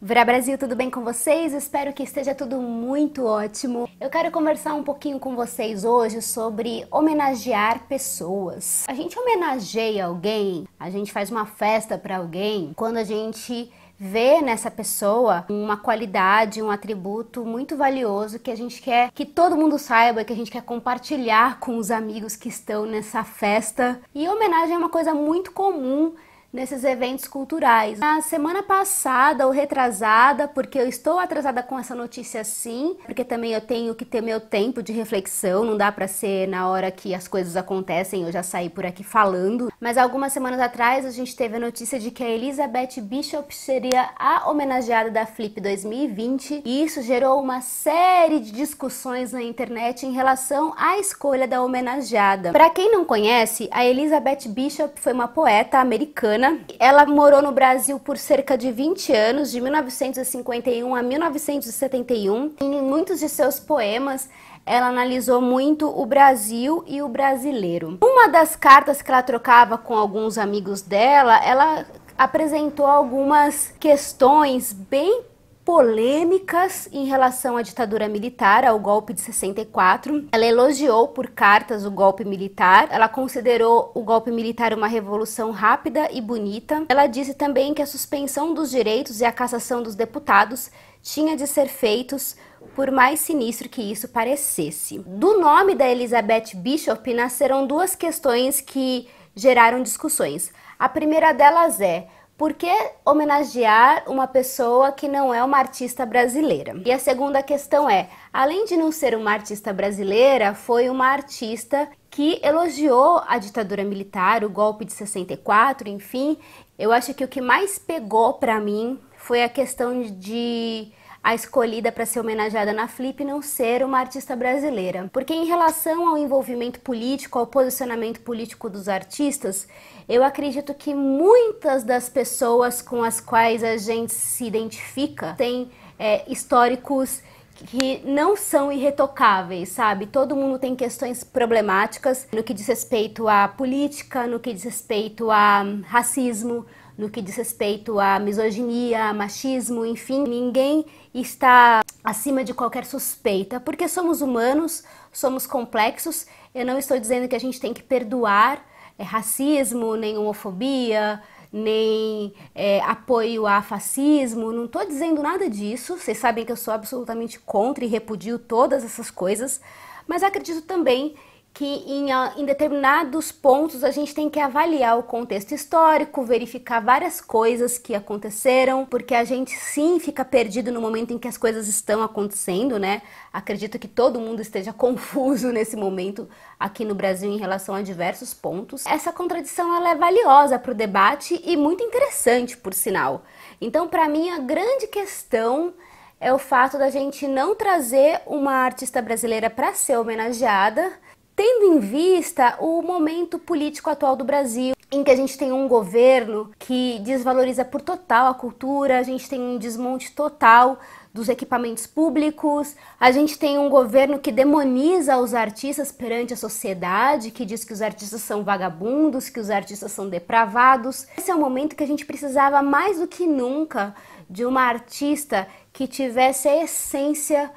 Vira Brasil, tudo bem com vocês? Espero que esteja tudo muito ótimo. Eu quero conversar um pouquinho com vocês hoje sobre homenagear pessoas. A gente homenageia alguém, a gente faz uma festa para alguém quando a gente vê nessa pessoa uma qualidade, um atributo muito valioso que a gente quer que todo mundo saiba, que a gente quer compartilhar com os amigos que estão nessa festa. E homenagem é uma coisa muito comum nesses eventos culturais. Na semana passada ou retrasada, porque eu estou atrasada com essa notícia sim, porque também eu tenho que ter meu tempo de reflexão, não dá para ser na hora que as coisas acontecem, eu já saí por aqui falando. Mas algumas semanas atrás a gente teve a notícia de que a Elizabeth Bishop seria a homenageada da Flip 2020 e isso gerou uma série de discussões na internet em relação à escolha da homenageada. Para quem não conhece, a Elizabeth Bishop foi uma poeta americana ela morou no Brasil por cerca de 20 anos, de 1951 a 1971. Em muitos de seus poemas, ela analisou muito o Brasil e o brasileiro. Uma das cartas que ela trocava com alguns amigos dela, ela apresentou algumas questões bem polêmicas em relação à ditadura militar, ao golpe de 64. Ela elogiou por cartas o golpe militar, ela considerou o golpe militar uma revolução rápida e bonita. Ela disse também que a suspensão dos direitos e a cassação dos deputados tinha de ser feitos por mais sinistro que isso parecesse. Do nome da Elizabeth Bishop nasceram duas questões que geraram discussões. A primeira delas é: por que homenagear uma pessoa que não é uma artista brasileira? E a segunda questão é: além de não ser uma artista brasileira, foi uma artista que elogiou a ditadura militar, o golpe de 64, enfim. Eu acho que o que mais pegou para mim foi a questão de a escolhida para ser homenageada na Flip não ser uma artista brasileira. Porque em relação ao envolvimento político, ao posicionamento político dos artistas, eu acredito que muitas das pessoas com as quais a gente se identifica têm é, históricos que não são irretocáveis, sabe? Todo mundo tem questões problemáticas no que diz respeito à política, no que diz respeito a racismo, no que diz respeito à misoginia, machismo, enfim, ninguém está acima de qualquer suspeita, porque somos humanos, somos complexos. Eu não estou dizendo que a gente tem que perdoar é, racismo, nem homofobia, nem é, apoio a fascismo, não estou dizendo nada disso. Vocês sabem que eu sou absolutamente contra e repudio todas essas coisas, mas acredito também que em, ah, em, determinados pontos a gente tem que avaliar o contexto histórico, verificar várias coisas que aconteceram, porque a gente sim fica perdido no momento em que as coisas estão acontecendo, né? Acredito que todo mundo esteja confuso nesse momento aqui no Brasil em relação a diversos pontos. Essa contradição ela é valiosa para o debate e muito interessante, por sinal. Então, para mim, a grande questão é o fato da gente não trazer uma artista brasileira para ser homenageada tendo em vista o momento político atual do Brasil, em que a gente tem um governo que desvaloriza por total a cultura, a gente tem um desmonte total dos equipamentos públicos, a gente tem um governo que demoniza os artistas perante a sociedade, que diz que os artistas são vagabundos, que os artistas são depravados. Esse é o momento que a gente precisava mais do que nunca de uma artista que tivesse a essência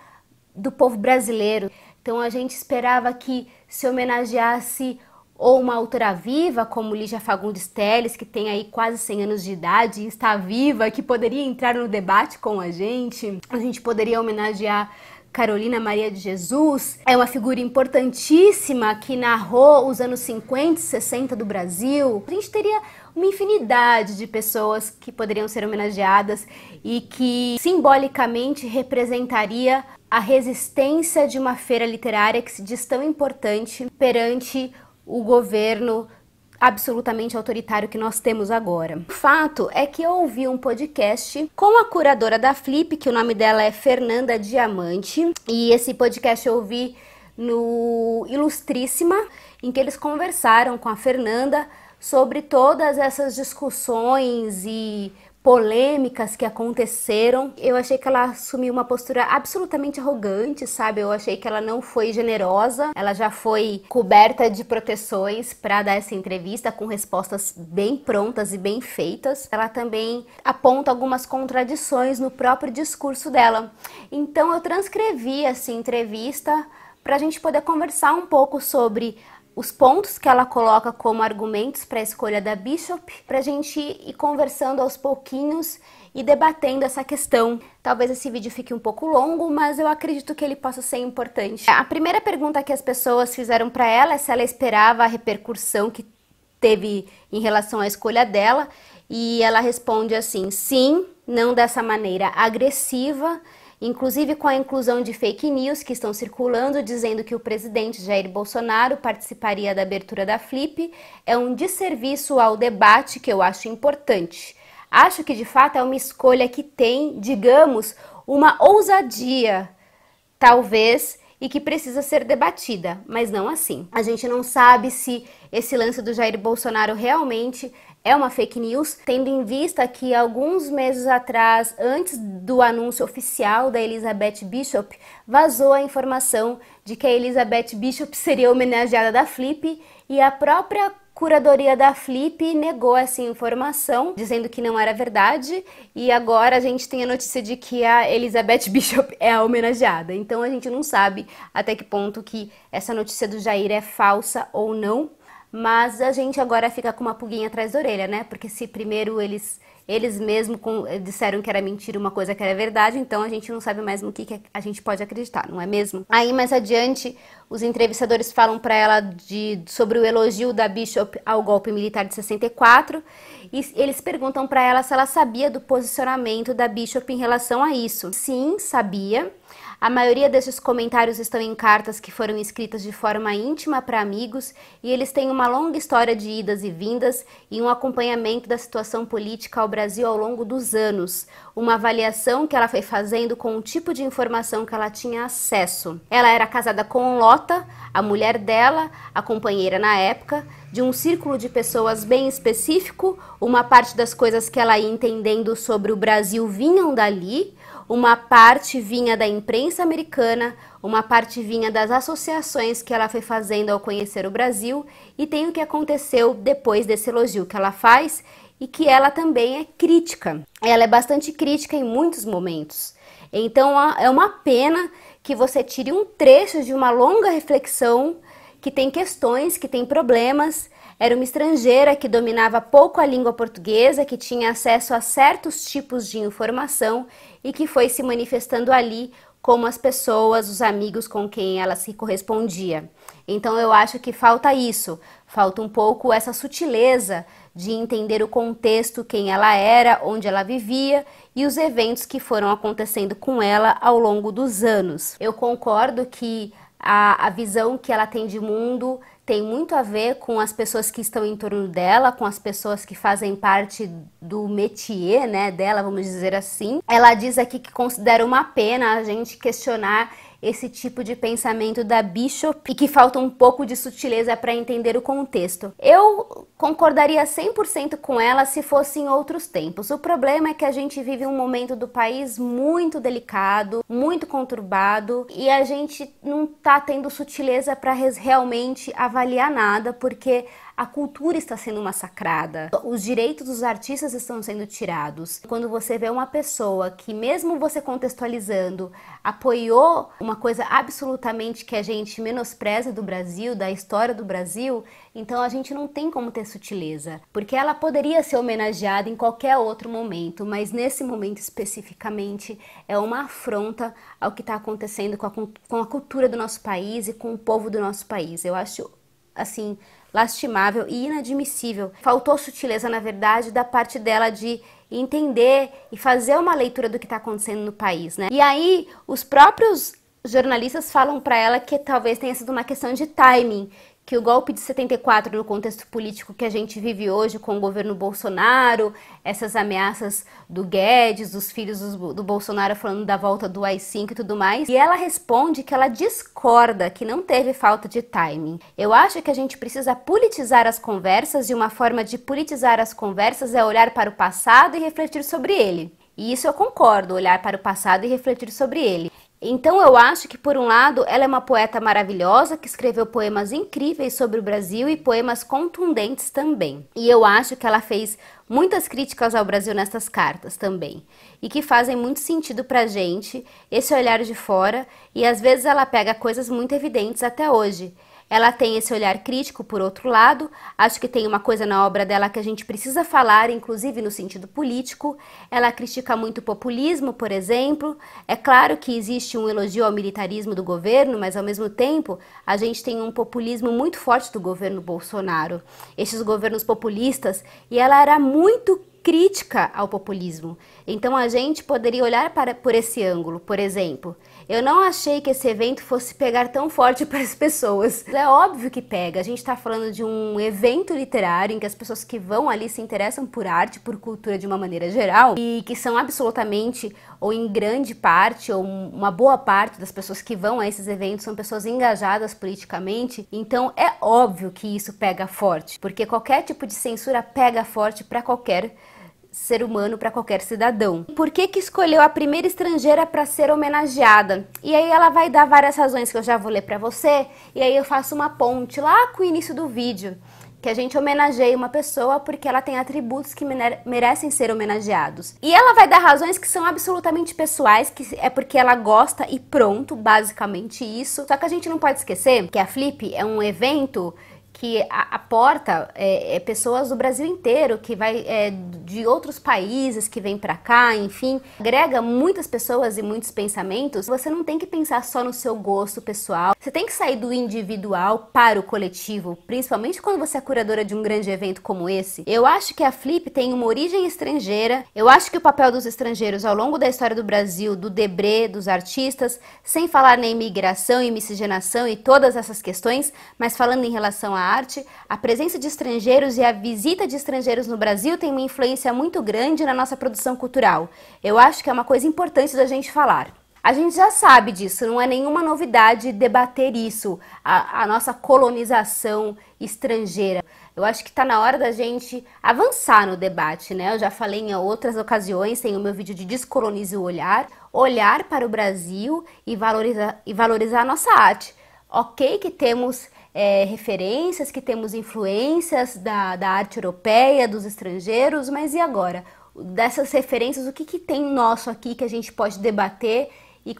do povo brasileiro. Então a gente esperava que se homenageasse ou uma autora viva, como Lígia Fagundes Teles, que tem aí quase 100 anos de idade e está viva, que poderia entrar no debate com a gente. A gente poderia homenagear Carolina Maria de Jesus, é uma figura importantíssima que narrou os anos 50 e 60 do Brasil. A gente teria uma infinidade de pessoas que poderiam ser homenageadas e que simbolicamente representaria a resistência de uma feira literária que se diz tão importante perante o governo absolutamente autoritário que nós temos agora. O fato é que eu ouvi um podcast com a curadora da Flip, que o nome dela é Fernanda Diamante, e esse podcast eu ouvi no Ilustríssima, em que eles conversaram com a Fernanda sobre todas essas discussões e polêmicas que aconteceram, eu achei que ela assumiu uma postura absolutamente arrogante, sabe? Eu achei que ela não foi generosa, ela já foi coberta de proteções para dar essa entrevista com respostas bem prontas e bem feitas. Ela também aponta algumas contradições no próprio discurso dela. Então eu transcrevi essa entrevista para a gente poder conversar um pouco sobre os pontos que ela coloca como argumentos para a escolha da Bishop, para a gente ir conversando aos pouquinhos e debatendo essa questão. Talvez esse vídeo fique um pouco longo, mas eu acredito que ele possa ser importante. A primeira pergunta que as pessoas fizeram para ela é se ela esperava a repercussão que teve em relação à escolha dela, e ela responde assim: sim, não dessa maneira agressiva inclusive com a inclusão de fake news que estão circulando dizendo que o presidente Jair Bolsonaro participaria da abertura da Flip, é um desserviço ao debate que eu acho importante. Acho que de fato é uma escolha que tem, digamos, uma ousadia, talvez, e que precisa ser debatida, mas não assim. A gente não sabe se esse lance do Jair Bolsonaro realmente é uma fake news, tendo em vista que alguns meses atrás, antes do anúncio oficial da Elizabeth Bishop, vazou a informação de que a Elizabeth Bishop seria homenageada da Flip e a própria curadoria da Flip negou essa informação, dizendo que não era verdade, e agora a gente tem a notícia de que a Elizabeth Bishop é a homenageada. Então a gente não sabe até que ponto que essa notícia do Jair é falsa ou não mas a gente agora fica com uma pulguinha atrás da orelha, né? Porque se primeiro eles eles mesmos disseram que era mentira uma coisa que era verdade, então a gente não sabe mais no que, que a gente pode acreditar, não é mesmo? Aí mais adiante, os entrevistadores falam para ela de, sobre o elogio da Bishop ao golpe militar de 64 e eles perguntam para ela se ela sabia do posicionamento da Bishop em relação a isso. Sim, sabia. A maioria desses comentários estão em cartas que foram escritas de forma íntima para amigos e eles têm uma longa história de idas e vindas e um acompanhamento da situação política ao Brasil ao longo dos anos, uma avaliação que ela foi fazendo com o tipo de informação que ela tinha acesso. Ela era casada com Lota, a mulher dela, a companheira na época, de um círculo de pessoas bem específico, uma parte das coisas que ela ia entendendo sobre o Brasil vinham dali uma parte vinha da imprensa americana, uma parte vinha das associações que ela foi fazendo ao conhecer o Brasil e tem o que aconteceu depois desse elogio que ela faz e que ela também é crítica. Ela é bastante crítica em muitos momentos. Então é uma pena que você tire um trecho de uma longa reflexão que tem questões, que tem problemas era uma estrangeira que dominava pouco a língua portuguesa, que tinha acesso a certos tipos de informação e que foi se manifestando ali como as pessoas, os amigos com quem ela se correspondia. Então eu acho que falta isso, falta um pouco essa sutileza de entender o contexto, quem ela era, onde ela vivia e os eventos que foram acontecendo com ela ao longo dos anos. Eu concordo que a, a visão que ela tem de mundo tem muito a ver com as pessoas que estão em torno dela, com as pessoas que fazem parte do métier, né, dela, vamos dizer assim. Ela diz aqui que considera uma pena a gente questionar esse tipo de pensamento da Bishop e que falta um pouco de sutileza para entender o contexto. Eu concordaria 100% com ela se fosse em outros tempos. O problema é que a gente vive um momento do país muito delicado, muito conturbado e a gente não tá tendo sutileza para realmente avaliar nada, porque a cultura está sendo massacrada, os direitos dos artistas estão sendo tirados. Quando você vê uma pessoa que, mesmo você contextualizando, apoiou uma uma coisa absolutamente que a gente menospreza do Brasil, da história do Brasil, então a gente não tem como ter sutileza, porque ela poderia ser homenageada em qualquer outro momento, mas nesse momento especificamente é uma afronta ao que está acontecendo com a, com a cultura do nosso país e com o povo do nosso país. Eu acho, assim, lastimável e inadmissível. Faltou sutileza, na verdade, da parte dela de entender e fazer uma leitura do que está acontecendo no país, né? E aí, os próprios jornalistas falam para ela que talvez tenha sido uma questão de timing, que o golpe de 74 no contexto político que a gente vive hoje com o governo Bolsonaro, essas ameaças do Guedes, dos filhos do Bolsonaro falando da volta do AI-5 e tudo mais. E ela responde que ela discorda, que não teve falta de timing. Eu acho que a gente precisa politizar as conversas e uma forma de politizar as conversas é olhar para o passado e refletir sobre ele. E isso eu concordo, olhar para o passado e refletir sobre ele. Então eu acho que, por um lado, ela é uma poeta maravilhosa que escreveu poemas incríveis sobre o Brasil e poemas contundentes também. E eu acho que ela fez muitas críticas ao Brasil nessas cartas também. E que fazem muito sentido pra gente, esse olhar de fora, e às vezes ela pega coisas muito evidentes até hoje. Ela tem esse olhar crítico, por outro lado, acho que tem uma coisa na obra dela que a gente precisa falar, inclusive no sentido político. Ela critica muito o populismo, por exemplo. É claro que existe um elogio ao militarismo do governo, mas ao mesmo tempo a gente tem um populismo muito forte do governo Bolsonaro, estes governos populistas, e ela era muito crítica ao populismo. Então a gente poderia olhar para, por esse ângulo, por exemplo. Eu não achei que esse evento fosse pegar tão forte para as pessoas. É óbvio que pega. A gente está falando de um evento literário em que as pessoas que vão ali se interessam por arte, por cultura de uma maneira geral e que são absolutamente ou em grande parte ou uma boa parte das pessoas que vão a esses eventos são pessoas engajadas politicamente. Então é óbvio que isso pega forte, porque qualquer tipo de censura pega forte para qualquer ser humano, para qualquer cidadão. Por que, que escolheu a primeira estrangeira para ser homenageada? E aí ela vai dar várias razões que eu já vou ler para você, e aí eu faço uma ponte lá com o início do vídeo, que a gente homenageia uma pessoa porque ela tem atributos que merecem ser homenageados. E ela vai dar razões que são absolutamente pessoais, que é porque ela gosta e pronto, basicamente isso. Só que a gente não pode esquecer que a Flip é um evento que aporta é, é, pessoas do Brasil inteiro, que vai é, de outros países que vêm para cá, enfim, agrega muitas pessoas e muitos pensamentos. Você não tem que pensar só no seu gosto pessoal. Você tem que sair do individual para o coletivo, principalmente quando você é curadora de um grande evento como esse. Eu acho que a Flip tem uma origem estrangeira. Eu acho que o papel dos estrangeiros ao longo da história do Brasil, do Debré, dos artistas, sem falar na imigração e miscigenação e todas essas questões, mas falando em relação à arte, a presença de estrangeiros e a visita de estrangeiros no Brasil tem uma influência muito grande na nossa produção cultural. Eu acho que é uma coisa importante da gente falar. A gente já sabe disso, não é nenhuma novidade debater isso, a, a nossa colonização estrangeira. Eu acho que está na hora da gente avançar no debate, né? Eu já falei em outras ocasiões, tem o meu vídeo de Descolonize o Olhar, olhar para o Brasil e valorizar, e valorizar a nossa arte. Ok que temos é, referências, que temos influências da, da arte europeia, dos estrangeiros, mas e agora? Dessas referências, o que, que tem nosso aqui que a gente pode debater e,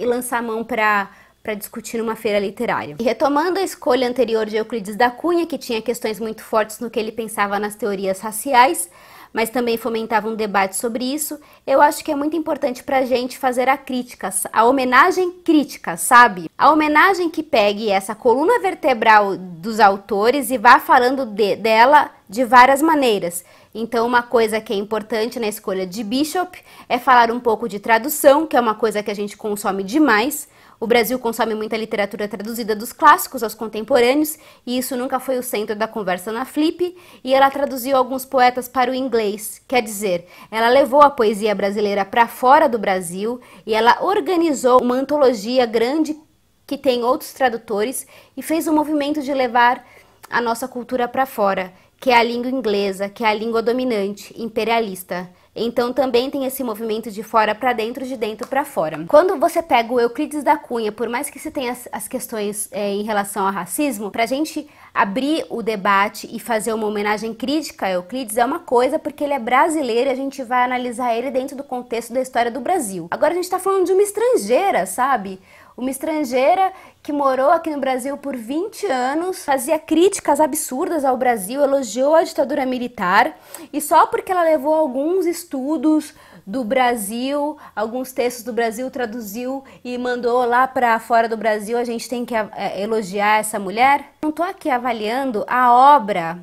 e lançar a mão para para discutir numa feira literária. E retomando a escolha anterior de Euclides da Cunha, que tinha questões muito fortes no que ele pensava nas teorias raciais, mas também fomentava um debate sobre isso, eu acho que é muito importante para a gente fazer a crítica, a homenagem crítica, sabe? A homenagem que pegue essa coluna vertebral dos autores e vá falando de, dela de várias maneiras. Então, uma coisa que é importante na escolha de Bishop é falar um pouco de tradução, que é uma coisa que a gente consome demais. O Brasil consome muita literatura traduzida dos clássicos aos contemporâneos, e isso nunca foi o centro da conversa na Flip, e ela traduziu alguns poetas para o inglês. Quer dizer, ela levou a poesia brasileira para fora do Brasil e ela organizou uma antologia grande que tem outros tradutores e fez o um movimento de levar a nossa cultura para fora, que é a língua inglesa, que é a língua dominante, imperialista. Então também tem esse movimento de fora para dentro, de dentro para fora. Quando você pega o Euclides da Cunha, por mais que se tenha as, as questões é, em relação ao racismo, para a gente abrir o debate e fazer uma homenagem crítica a Euclides é uma coisa, porque ele é brasileiro e a gente vai analisar ele dentro do contexto da história do Brasil. Agora a gente está falando de uma estrangeira, sabe? Uma estrangeira que morou aqui no Brasil por 20 anos, fazia críticas absurdas ao Brasil, elogiou a ditadura militar e só porque ela levou alguns estudos do Brasil, alguns textos do Brasil, traduziu e mandou lá para fora do Brasil, a gente tem que eh, elogiar essa mulher? Não estou aqui avaliando a obra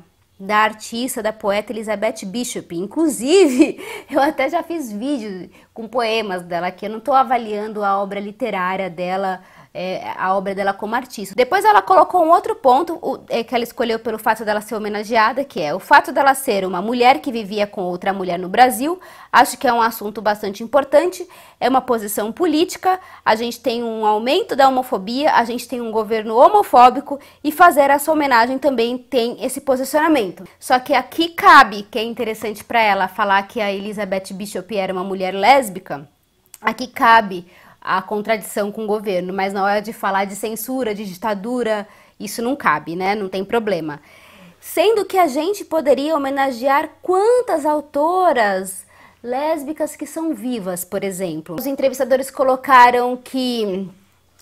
da artista, da poeta Elizabeth Bishop. Inclusive, eu até já fiz vídeo com poemas dela, que eu não estou avaliando a obra literária dela é, a obra dela como artista. Depois ela colocou um outro ponto o, é, que ela escolheu pelo fato dela ser homenageada, que é o fato dela ser uma mulher que vivia com outra mulher no Brasil. Acho que é um assunto bastante importante, é uma posição política, a gente tem um aumento da homofobia, a gente tem um governo homofóbico e fazer essa homenagem também tem esse posicionamento. Só que aqui cabe, que é interessante para ela falar que a Elizabeth Bishop era uma mulher lésbica, aqui cabe a contradição com o governo, mas na hora de falar de censura, de ditadura, isso não cabe, né? Não tem problema. Sendo que a gente poderia homenagear quantas autoras lésbicas que são vivas, por exemplo. Os entrevistadores colocaram que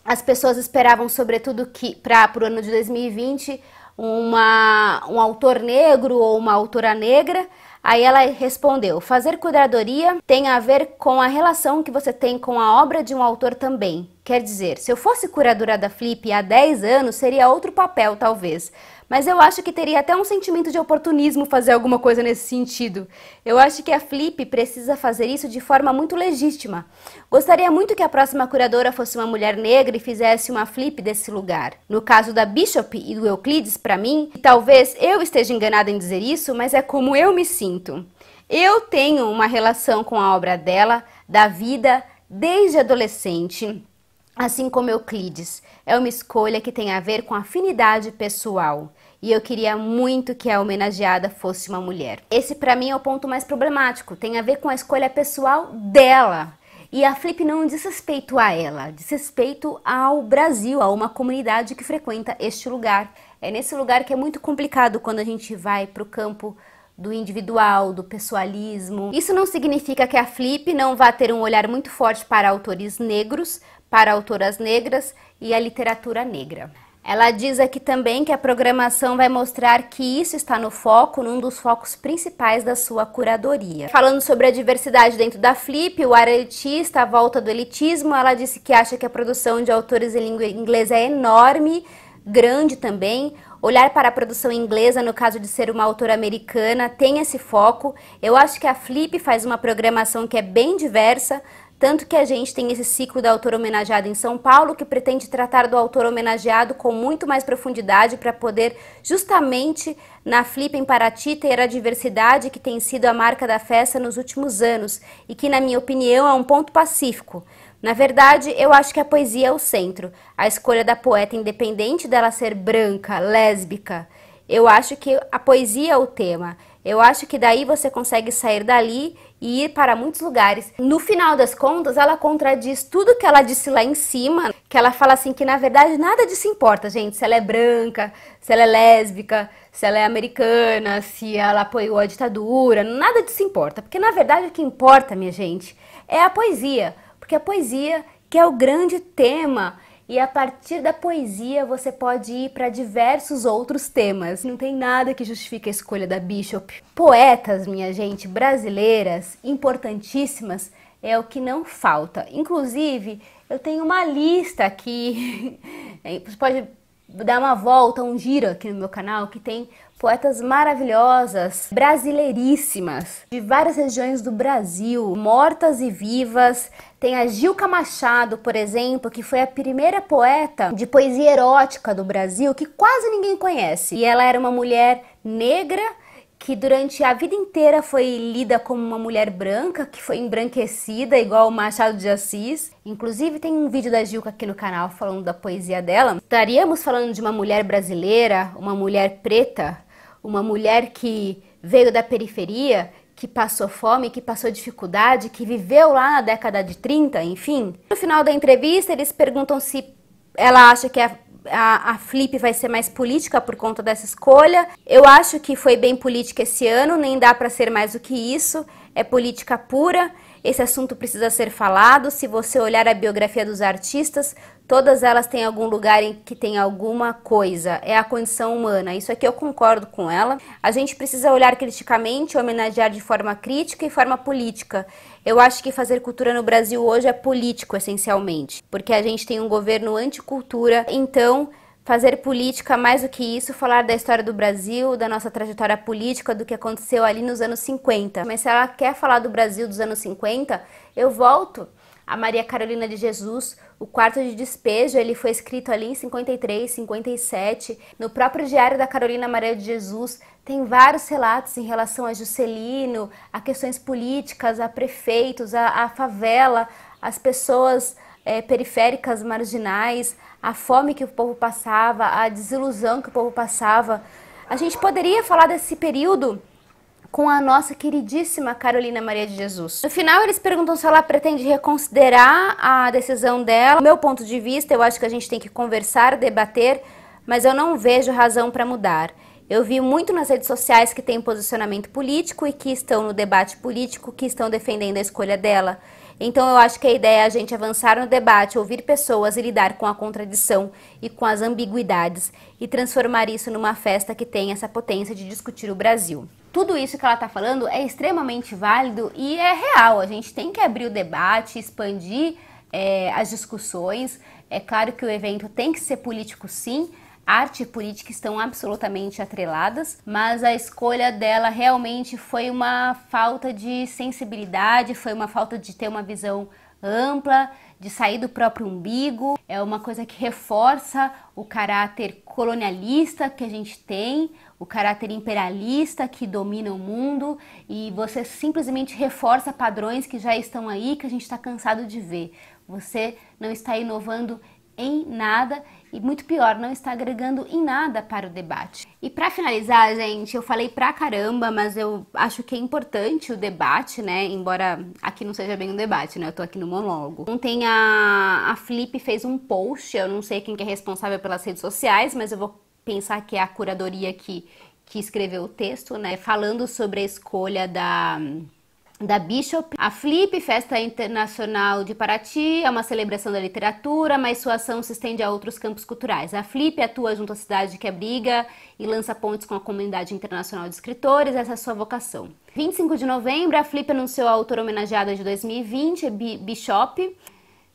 as pessoas esperavam, sobretudo, que para o ano de 2020, uma, um autor negro ou uma autora negra, Aí ela respondeu: fazer curadoria tem a ver com a relação que você tem com a obra de um autor também. Quer dizer, se eu fosse curadora da Flip há 10 anos, seria outro papel, talvez. Mas eu acho que teria até um sentimento de oportunismo fazer alguma coisa nesse sentido. Eu acho que a Flip precisa fazer isso de forma muito legítima. Gostaria muito que a próxima curadora fosse uma mulher negra e fizesse uma Flip desse lugar. No caso da Bishop e do Euclides, para mim, talvez eu esteja enganada em dizer isso, mas é como eu me sinto. Eu tenho uma relação com a obra dela, da vida, desde adolescente assim como Euclides. É uma escolha que tem a ver com afinidade pessoal. E eu queria muito que a homenageada fosse uma mulher. Esse para mim é o ponto mais problemático, tem a ver com a escolha pessoal dela. E a Flip não diz respeito a ela, diz respeito ao Brasil, a uma comunidade que frequenta este lugar. É nesse lugar que é muito complicado quando a gente vai para o campo do individual, do pessoalismo. Isso não significa que a Flip não vá ter um olhar muito forte para autores negros, para autoras negras e a literatura negra. Ela diz aqui também que a programação vai mostrar que isso está no foco, num dos focos principais da sua curadoria. Falando sobre a diversidade dentro da Flip, o ar elitista, a volta do elitismo, ela disse que acha que a produção de autores em língua inglesa é enorme, grande também. Olhar para a produção inglesa, no caso de ser uma autora americana, tem esse foco. Eu acho que a Flip faz uma programação que é bem diversa, tanto que a gente tem esse ciclo da autora homenageada em São Paulo, que pretende tratar do autor homenageado com muito mais profundidade para poder, justamente na Flip em Paraty, ter a diversidade que tem sido a marca da festa nos últimos anos e que, na minha opinião, é um ponto pacífico. Na verdade, eu acho que a poesia é o centro. A escolha da poeta, independente dela ser branca, lésbica, eu acho que a poesia é o tema. Eu acho que daí você consegue sair dali e ir para muitos lugares. No final das contas, ela contradiz tudo que ela disse lá em cima, que ela fala assim que na verdade nada disso importa, gente, se ela é branca, se ela é lésbica, se ela é americana, se ela apoiou a ditadura, nada disso importa, porque na verdade o que importa, minha gente, é a poesia, porque a poesia que é o grande tema e a partir da poesia você pode ir para diversos outros temas. Não tem nada que justifique a escolha da Bishop. Poetas, minha gente, brasileiras, importantíssimas, é o que não falta. Inclusive, eu tenho uma lista aqui. É, você pode dar uma volta, um giro aqui no meu canal, que tem poetas maravilhosas, brasileiríssimas, de várias regiões do Brasil, mortas e vivas. Tem a Gilca Machado, por exemplo, que foi a primeira poeta de poesia erótica do Brasil, que quase ninguém conhece. E ela era uma mulher negra que durante a vida inteira foi lida como uma mulher branca, que foi embranquecida igual o Machado de Assis. Inclusive tem um vídeo da Gilca aqui no canal falando da poesia dela. Estaríamos falando de uma mulher brasileira, uma mulher preta, uma mulher que veio da periferia, que passou fome, que passou dificuldade, que viveu lá na década de 30, enfim. No final da entrevista, eles perguntam se ela acha que é a, a, Flip vai ser mais política por conta dessa escolha. Eu acho que foi bem política esse ano, nem dá para ser mais do que isso é política pura. Esse assunto precisa ser falado. Se você olhar a biografia dos artistas, todas elas têm algum lugar em que tem alguma coisa. É a condição humana. Isso aqui é eu concordo com ela. A gente precisa olhar criticamente, homenagear de forma crítica e forma política. Eu acho que fazer cultura no Brasil hoje é político, essencialmente, porque a gente tem um governo anticultura. Então, fazer política mais do que isso, falar da história do Brasil, da nossa trajetória política, do que aconteceu ali nos anos 50. Mas se ela quer falar do Brasil dos anos 50, eu volto a Maria Carolina de Jesus, o quarto de despejo, ele foi escrito ali em 53, 57. No próprio diário da Carolina Maria de Jesus tem vários relatos em relação a Juscelino, a questões políticas, a prefeitos, a, a favela, as pessoas é, periféricas, marginais, a fome que o povo passava, a desilusão que o povo passava. A gente poderia falar desse período com a nossa queridíssima Carolina Maria de Jesus. No final, eles perguntam se ela pretende reconsiderar a decisão dela. Do meu ponto de vista, eu acho que a gente tem que conversar, debater, mas eu não vejo razão para mudar. Eu vi muito nas redes sociais que tem posicionamento político e que estão no debate político, que estão defendendo a escolha dela. Então eu acho que a ideia é a gente avançar no debate, ouvir pessoas e lidar com a contradição e com as ambiguidades e transformar isso numa festa que tem essa potência de discutir o Brasil. Tudo isso que ela está falando é extremamente válido e é real. A gente tem que abrir o debate, expandir é, as discussões. É claro que o evento tem que ser político, sim, arte e política estão absolutamente atreladas, mas a escolha dela realmente foi uma falta de sensibilidade, foi uma falta de ter uma visão ampla, de sair do próprio umbigo. É uma coisa que reforça o caráter colonialista que a gente tem, o caráter imperialista que domina o mundo e você simplesmente reforça padrões que já estão aí que a gente está cansado de ver. Você não está inovando em nada e muito pior, não está agregando em nada para o debate. E para finalizar, gente, eu falei pra caramba, mas eu acho que é importante o debate, né? Embora aqui não seja bem um debate, né? Eu tô aqui no monólogo. Ontem a, a Flip fez um post, eu não sei quem que é responsável pelas redes sociais, mas eu vou pensar que é a curadoria que, que escreveu o texto, né? Falando sobre a escolha da da Bishop. A FLIP, Festa Internacional de Paraty, é uma celebração da literatura, mas sua ação se estende a outros campos culturais. A FLIP atua junto à cidade que abriga é e lança pontes com a comunidade internacional de escritores, essa é a sua vocação. 25 de novembro, a FLIP anunciou a autora homenageada de 2020, Bishop.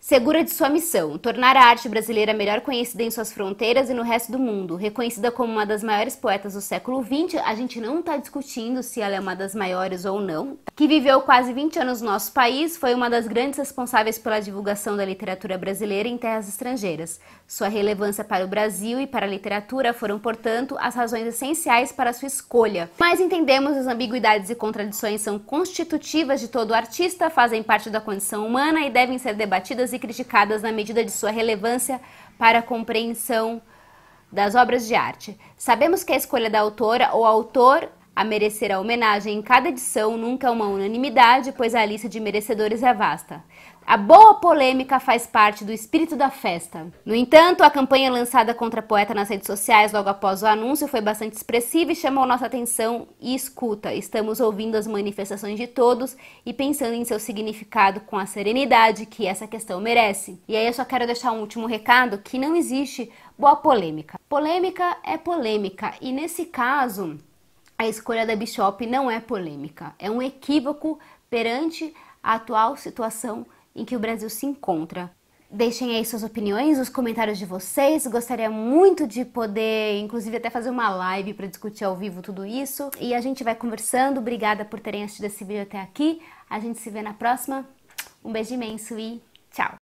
Segura de sua missão, tornar a arte brasileira melhor conhecida em suas fronteiras e no resto do mundo. Reconhecida como uma das maiores poetas do século XX, a gente não está discutindo se ela é uma das maiores ou não. Que viveu quase 20 anos no nosso país, foi uma das grandes responsáveis pela divulgação da literatura brasileira em terras estrangeiras. Sua relevância para o Brasil e para a literatura foram, portanto, as razões essenciais para sua escolha. Mas entendemos as ambiguidades e contradições são constitutivas de todo artista, fazem parte da condição humana e devem ser debatidas e criticadas na medida de sua relevância para a compreensão das obras de arte. Sabemos que a escolha da autora ou autor a merecer a homenagem em cada edição nunca é uma unanimidade, pois a lista de merecedores é vasta. A boa polêmica faz parte do espírito da festa. No entanto, a campanha lançada contra a poeta nas redes sociais logo após o anúncio foi bastante expressiva e chamou nossa atenção e escuta. Estamos ouvindo as manifestações de todos e pensando em seu significado com a serenidade que essa questão merece. E aí eu só quero deixar um último recado que não existe boa polêmica. Polêmica é polêmica e nesse caso, a escolha da Bishop não é polêmica, é um equívoco perante a atual situação em que o Brasil se encontra. Deixem aí suas opiniões, os comentários de vocês. Gostaria muito de poder, inclusive, até fazer uma live para discutir ao vivo tudo isso. E a gente vai conversando. Obrigada por terem assistido esse vídeo até aqui. A gente se vê na próxima. Um beijo imenso e tchau!